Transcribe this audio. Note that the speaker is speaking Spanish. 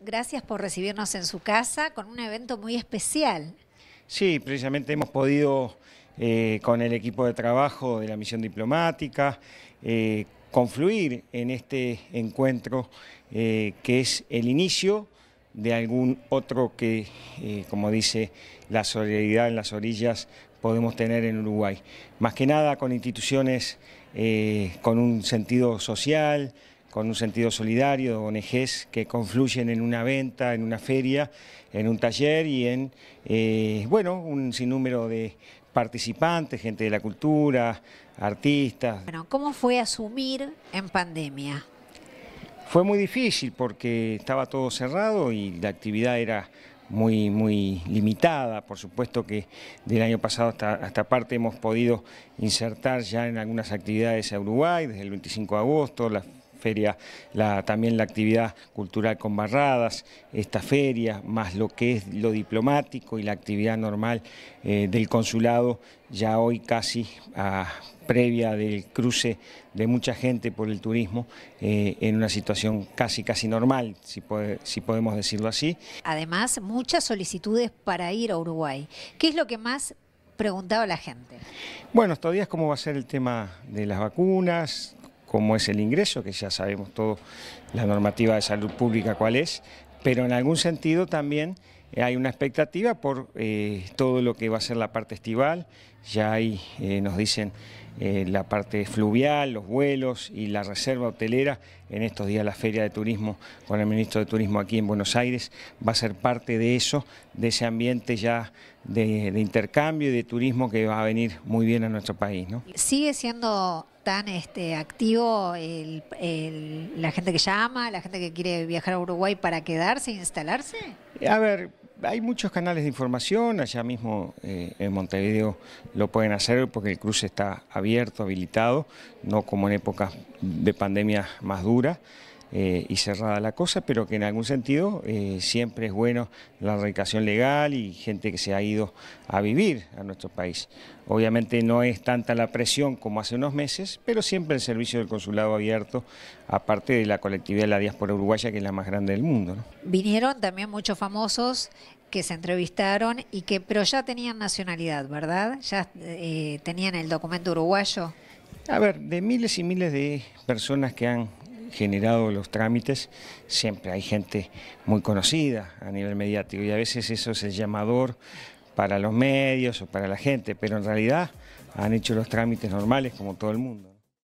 gracias por recibirnos en su casa con un evento muy especial. Sí, precisamente hemos podido, eh, con el equipo de trabajo de la misión diplomática, eh, confluir en este encuentro eh, que es el inicio de algún otro que, como dice, la solidaridad en las orillas podemos tener en Uruguay. Más que nada con instituciones con un sentido social, con un sentido solidario, ONGs que confluyen en una venta, en una feria, en un taller y en, eh, bueno, un sinnúmero de participantes, gente de la cultura, artistas. Bueno, ¿cómo fue asumir en pandemia? Fue muy difícil porque estaba todo cerrado y la actividad era muy, muy limitada. Por supuesto que del año pasado hasta, hasta parte hemos podido insertar ya en algunas actividades a Uruguay, desde el 25 de agosto, las feria, también la actividad cultural con barradas, esta feria, más lo que es lo diplomático y la actividad normal eh, del consulado, ya hoy casi previa del cruce de mucha gente por el turismo, eh, en una situación casi casi normal, si, si podemos decirlo así. Además, muchas solicitudes para ir a Uruguay. ¿Qué es lo que más preguntaba la gente? Bueno, estos días cómo va a ser el tema de las vacunas, cómo es el ingreso, que ya sabemos todo la normativa de salud pública cuál es, pero en algún sentido también eh, hay una expectativa por eh, todo lo que va a ser la parte estival, ya ahí eh, nos dicen la parte fluvial, los vuelos y la reserva hotelera, en estos días la feria de turismo con el ministro de Turismo aquí en Buenos Aires, va a ser parte de eso, de ese ambiente ya de, intercambio y de turismo que va a venir muy bien a nuestro país. ¿no? Sigue siendo tan este, activo la gente que llama, la gente que quiere viajar a Uruguay para quedarse e instalarse? A ver, hay muchos canales de información, allá mismo eh, en Montevideo lo pueden hacer porque el cruce está abierto, habilitado, no como en épocas de pandemia más duras. Eh, y cerrada la cosa, pero que en algún sentido eh, siempre es bueno la radicación legal y gente que se ha ido a vivir a nuestro país. Obviamente no es tanta la presión como hace unos meses, pero siempre el servicio del consulado abierto, aparte de la colectividad de la diáspora uruguaya, que es la más grande del mundo. Vinieron también muchos famosos que se entrevistaron y que, pero ya tenían nacionalidad, ¿verdad? Ya eh, tenían el documento uruguayo. A ver, de miles y miles de personas que han generado los trámites, siempre hay gente muy conocida a nivel mediático y a veces eso es el llamador para los medios o para la gente, pero en realidad han hecho los trámites normales como todo el mundo.